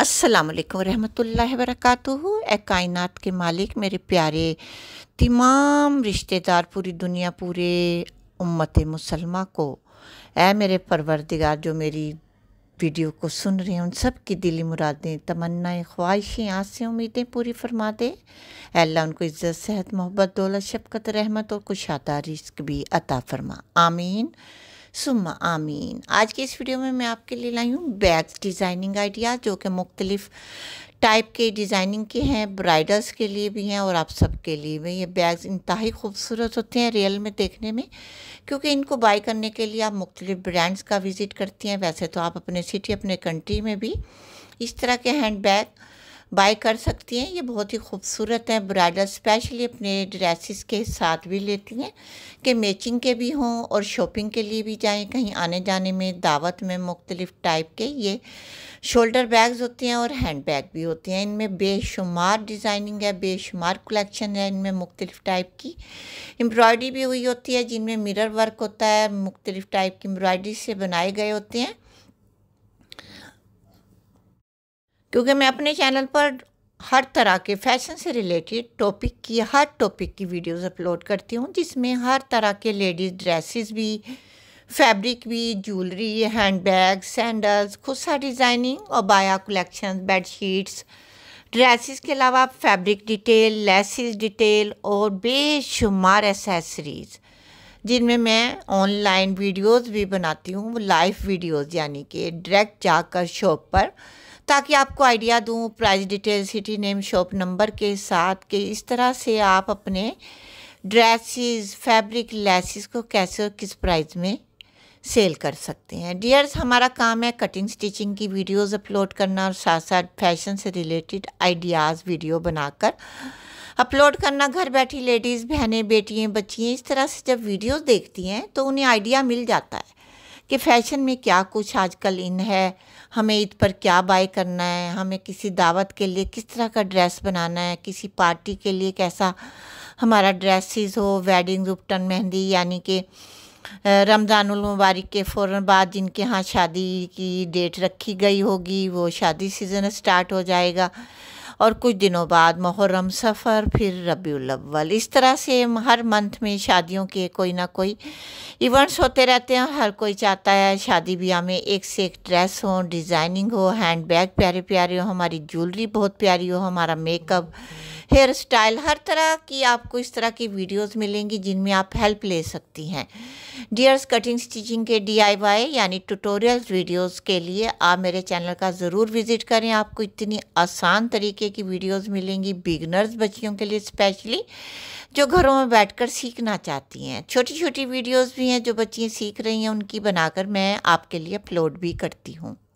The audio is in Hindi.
असलकम रहमतुल्ला वरक ए कायनात के मालिक मेरे प्यारे तमाम रिश्तेदार पूरी दुनिया पूरे उम्मत मुसलमा को ए मेरे परवरदिगार जो मेरी वीडियो को सुन रहे हैं उन सब की दिली मुरादें तमन्नाएं ख्वाहिशें आसें उम्मीदें पूरी फरमा दें अल्लाह उनको इज़्ज़त सेहत मोहब्बत दौलत शफकत रहमत और कुशादा रिस्क भी अता फरमा आमीन सुम आमीन आज की इस वीडियो में मैं आपके लिए लाई हूँ बैग्स डिज़ाइनिंग आइडिया जो कि मुख्तलिफ़ टाइप के डिज़ाइनिंग के हैं ब्राइडल्स के लिए भी हैं और आप सब के लिए भी ये बैग्स इंतहाई खूबसूरत होते हैं रियल में देखने में क्योंकि इनको बाई करने के लिए आप मुख्तलिफ़ ब्रांड्स का विज़िट करती हैं वैसे तो आप अपने सिटी अपने कंट्री में भी इस तरह के हैंड बैग बाय कर सकती हैं ये बहुत ही खूबसूरत हैं ब्राइडल स्पेशली अपने ड्रेसेस के साथ भी लेती हैं कि मैचिंग के भी हों और शॉपिंग के लिए भी जाएं कहीं आने जाने में दावत में मुख्तलिफ़ टाइप के ये शोल्डर बैग्स होते हैं और हैंड बैग भी होते हैं इनमें बेशुमार डिज़ाइनिंग है बेशुमार कलेक्शन है इनमें मुख्तलिफ़ टाइप की एम्ब्रॉयडरी भी हुई होती है जिनमें मिरर वर्क होता है मुख्तलिफ़ टाइप की एम्ब्रॉयडरी से बनाए गए होते हैं क्योंकि मैं अपने चैनल पर हर तरह के फैशन से रिलेटेड टॉपिक की हर टॉपिक की वीडियोस अपलोड करती हूँ जिसमें हर तरह के लेडीज़ ड्रेसेस भी फैब्रिक भी ज्वेलरी हैंड बैग सैंडल्स खुसा डिज़ाइनिंग और बाया कलेक्शन बेडशीट्स ड्रेसेस के अलावा फैब्रिक डिटेल लेसिस डिटेल और बेशुमार एसेसरीज़ जिनमें मैं ऑनलाइन वीडियोस भी बनाती हूँ लाइव वीडियोस यानी कि डायरेक्ट जाकर शॉप पर ताकि आपको आइडिया दूँ price detail city name shop number के साथ कि इस तरह से आप अपने ड्रेसेस फैब्रिक लेसिस को कैसे और किस प्राइस में सेल कर सकते हैं डियर्स हमारा काम है कटिंग स्टिचिंग की वीडियोस अपलोड करना और साथ साथ फैशन से रिलेटेड आइडियाज़ वीडियो बनाकर अपलोड करना घर बैठी लेडीज़ बहनें बेटियाँ बच्चियाँ इस तरह से जब वीडियोस देखती हैं तो उन्हें आइडिया मिल जाता है कि फ़ैशन में क्या कुछ आजकल इन है हमें ईद पर क्या बाय करना है हमें किसी दावत के लिए किस तरह का ड्रेस बनाना है किसी पार्टी के लिए कैसा हमारा ड्रेसिस हो वेडिंग रुपटन मेहंदी यानी कि रमज़ानमबारक के फ़ौर बाद जिनके यहाँ शादी की डेट रखी गई होगी वो शादी सीज़न स्टार्ट हो जाएगा और कुछ दिनों बाद मुहर्रम सफ़र फिर अव्वल इस तरह से हर मंथ में शादियों के कोई ना कोई इवेंट्स होते रहते हैं हर कोई चाहता है शादी ब्याह में एक से एक ड्रेस हो डिज़ाइनिंग हो हैंड बैग प्यारे प्यारे हो हमारी ज्वेलरी बहुत प्यारी हो हमारा मेकअप हेयर स्टाइल हर तरह की आपको इस तरह की वीडियोस मिलेंगी जिनमें आप हेल्प ले सकती हैं डियर्स कटिंग स्टिचिंग के डीआईवाई यानी ट्यूटोरियल्स वीडियोस के लिए आप मेरे चैनल का ज़रूर विज़िट करें आपको इतनी आसान तरीके की वीडियोस मिलेंगी बिगनर्स बच्चियों के लिए स्पेशली जो घरों में बैठकर सीखना चाहती हैं छोटी छोटी वीडियोस भी हैं जो बच्चियाँ सीख रही हैं उनकी बनाकर मैं आपके लिए अपलोड भी करती हूँ